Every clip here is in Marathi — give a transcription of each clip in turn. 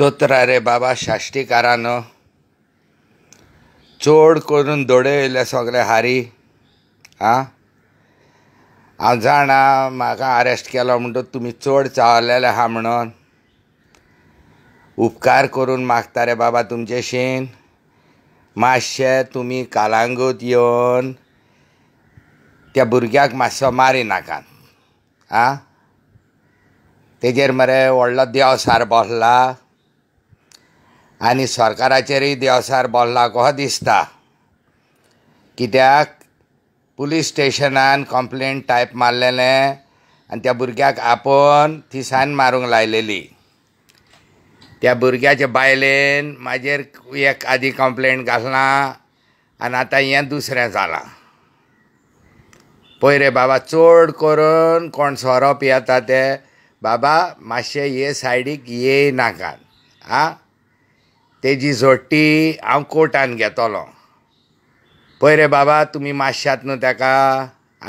चोत्रा रे बाबा शाष्टीकारान चोड करून दोडयले सगळे हारी आ हांव जाणा म्हाका अरेस्ट केलो म्हणटकच तुमी चोड चावलेले आहा म्हणून उपकार करून मागता रे बाबा तुमचे शेण मातशें तुमी कालांगूत येवन त्या भुरग्याक मातसो मारी आं तेजेर मरे व्हडलो सार बसला आणि सरकाराचेरूय देवसार बोलला कसो दिसता कित्याक पुलीस स्टेशनान कंप्लेन टायप मारलेले आणि त्या भुरग्याक आपण थिसान मारूंक लायलेली त्या भुरग्याच्या बायलेन म्हाजेर एक आधी कंप्लेंट घालना आणि आता हे दुसरें जालां पयरे रे बाबा चोड करून कोण सोरप येता ते बाबा मातशें हे सायडीक येय नाकात आं तेजी झोडटी हांव कोर्टान घेतलो पळय रे बाबा तुमी माश्शात न्हू ताका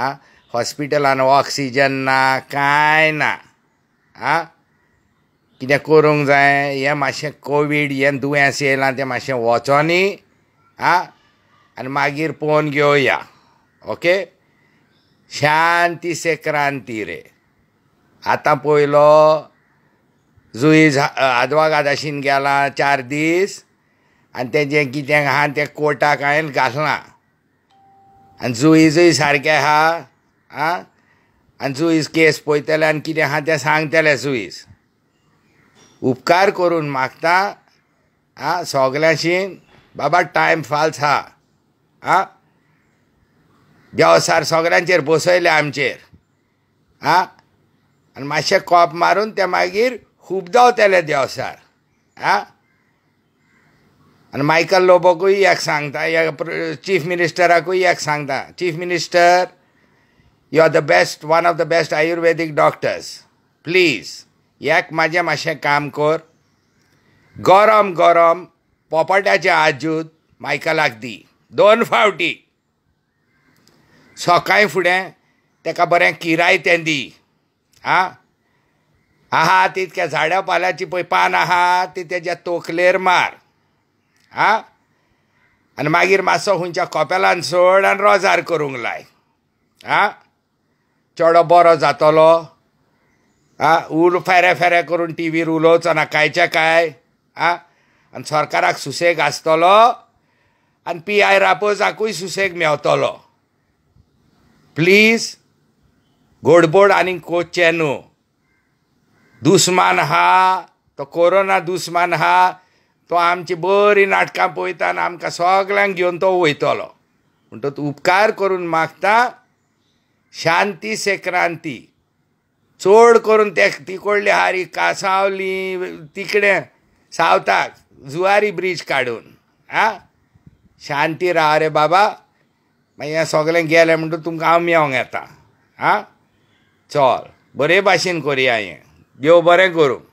आं हॉस्पिटलान ऑक्सिजन ना कांय ना आ कितें करूंक जाय हें मातशें कोवीड हें दुयेंस येयलां तें मातशें वचोनी आ आनी मागीर पोवन घेवया ओके शांती से क्रांती रे आतां पयलो जुई झा आदवा गेला चार दीस आनी तें कितें आहा तें कोर्टाक हांवें घालना आनी जुई सारकें आहा आं आनी जुईज केस पळयतले आनी कितें आहा तें सांगतले जुईज उपकार करून मागता आं सगल्यांशीं बाबा टायम फाल्स आहा आं देवसार सगळ्यांचेर बसयले आमचेर आं आनी मातशें कॉप मारून ते मागीर त्याला येतले देवसार आं आणि मायकल लोबोकूय एक सांगता चीफ मिनिस्टराकूय एक सांगता chief minister you are the best one of the best ayurvedic doctors please याक माझे मातशें काम कर गरम गरम पोपटाचे आजूत मायकलाक दी दोन फावटी सकाळी फुडें ताका बरें किराय तें दी आं आहा तितक्या झाड्या पाल्याची पळय पान आहा ते तेज्या तोकलेर मार हा आणि मागीर मासो खंयच्या कोपेलान सोड आणि रोजार करूंक लाय आ चेडो बरो जातलो आ उल फेऱ्या फेऱ्या करून टी व्हीर उलोवचो ना कायच्या काय आ आणि सरकाराक सुसेग आसतलो आणि पी आय रापोजाकूय सुसेग मेवतलो प्लीज गोडबोड आनी कोचचे न्हू दुस्मान हा तो कोरोना दुस्मान हा तो आमची बरी नाटकां पळयता आनी आमकां सगळ्यांक घेवन तो वयतलो म्हणटत उपकार करून मागता शांती से क्रांती चड करून ते तिकोडली हारी कासावली तिकडे सावताक जुवारी ब्रीज काडून आ शांती राव रे बाबा मागीर हें सगळें गेलें म्हणटकूच तुमकां हांव मेवंक येता आं चल बरे भाशेन करया हें देव बरें करूं